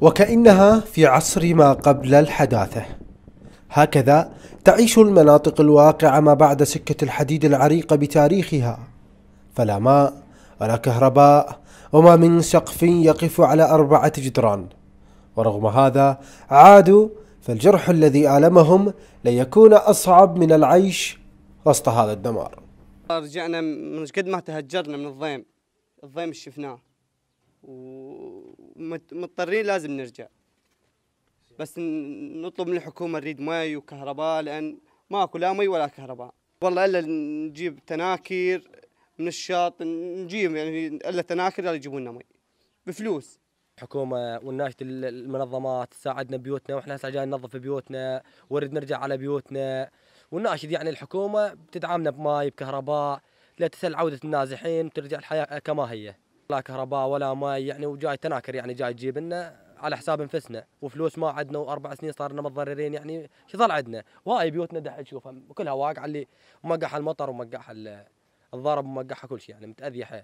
وكأنها في عصر ما قبل الحداثة هكذا تعيش المناطق الواقعة ما بعد سكة الحديد العريقة بتاريخها فلا ماء ولا كهرباء وما من سقف يقف على أربعة جدران ورغم هذا عادوا فالجرح الذي آلمهم ليكون أصعب من العيش وسط هذا الدمار رجعنا من قد ما تهجرنا من الضيم الضيم شفناه و... مضطرين لازم نرجع بس نطلب من الحكومه نريد مي وكهرباء لان ماكو لا مي ولا كهرباء والله الا نجيب تناكر من الشاط نجيب يعني الا تناكر يجيبوا لنا مي بفلوس الحكومة والناشد المنظمات تساعدنا بيوتنا واحنا هسه جاي ننظف بيوتنا ورد نرجع على بيوتنا والناشد يعني الحكومة بتدعمنا بماي بكهرباء لتسهل عودة النازحين وترجع الحياة كما هي لا كهرباء ولا ماي يعني وجاي تناكر يعني جاي تجيب لنا على حساب انفسنا وفلوس ما عدنا واربع سنين صارنا متضررين يعني شو ظل عندنا واي بيوتنا دحين تشوفها كلها واقعه اللي مقعها المطر ومقعها الضرب ومقعها كل شيء يعني متاذيه حيل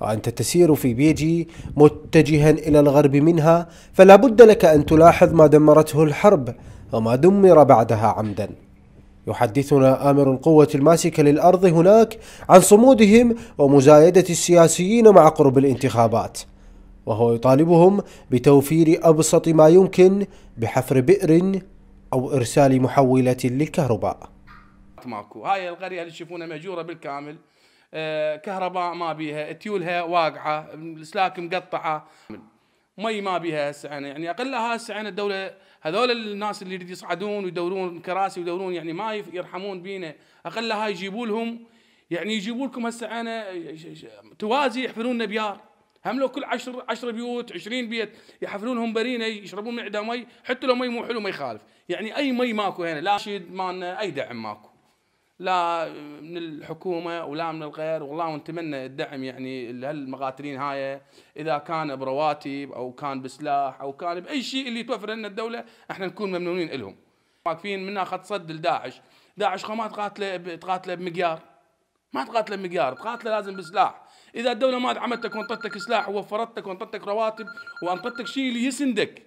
وأنت تسير في بيجي متجها إلى الغرب منها فلا بد لك أن تلاحظ ما دمرته الحرب وما دمر بعدها عمدا يحدثنا آمر القوة الماسكة للأرض هناك عن صمودهم ومزايدة السياسيين مع قرب الانتخابات وهو يطالبهم بتوفير أبسط ما يمكن بحفر بئر أو إرسال محولة للكهرباء ماكو هاي القرية اللي تشوفونها مهجورة بالكامل آه، كهرباء ما بيها تيولها واقعة الاسلاك مقطعة مي ما بيها هسه يعني, يعني اقلها هسه يعني الدوله هذول الناس اللي يريد يصعدون ويدورون كراسي ويدورون يعني ما يرحمون بينا اقلها يجيبوا لهم يعني يجيبوا لكم هسه انا توازي يحفرون لنا بيار هم لو كل 10 10 بيوت 20 بيت يحفرونهم برينه يشربون معده مي حتى لو مي مو حلو ما يخالف يعني اي مي ماكو هنا لا شيء مالنا اي دعم ماكو لا من الحكومه ولا من الغير والله ونتمنى الدعم يعني لهالمقاتلين هاي اذا كان برواتب او كان بسلاح او كان باي شيء اللي توفر لنا الدوله احنا نكون ممنونين لهم واقفين من اخذ صد لداعش داعش ما تقاتله تقاتله بمقيار ما تقاتله بمقيار تقاتله لازم بسلاح اذا الدوله ما دعمتك وانطتك سلاح ووفرتك وانطتك رواتب وانطتك شيء اللي يسندك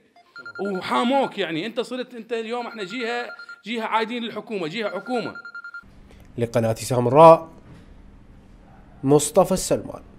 وحاموك يعني انت صرت انت اليوم احنا جهه جهه عايدين للحكومه جهه حكومه لقناة سامراء مصطفى السلمان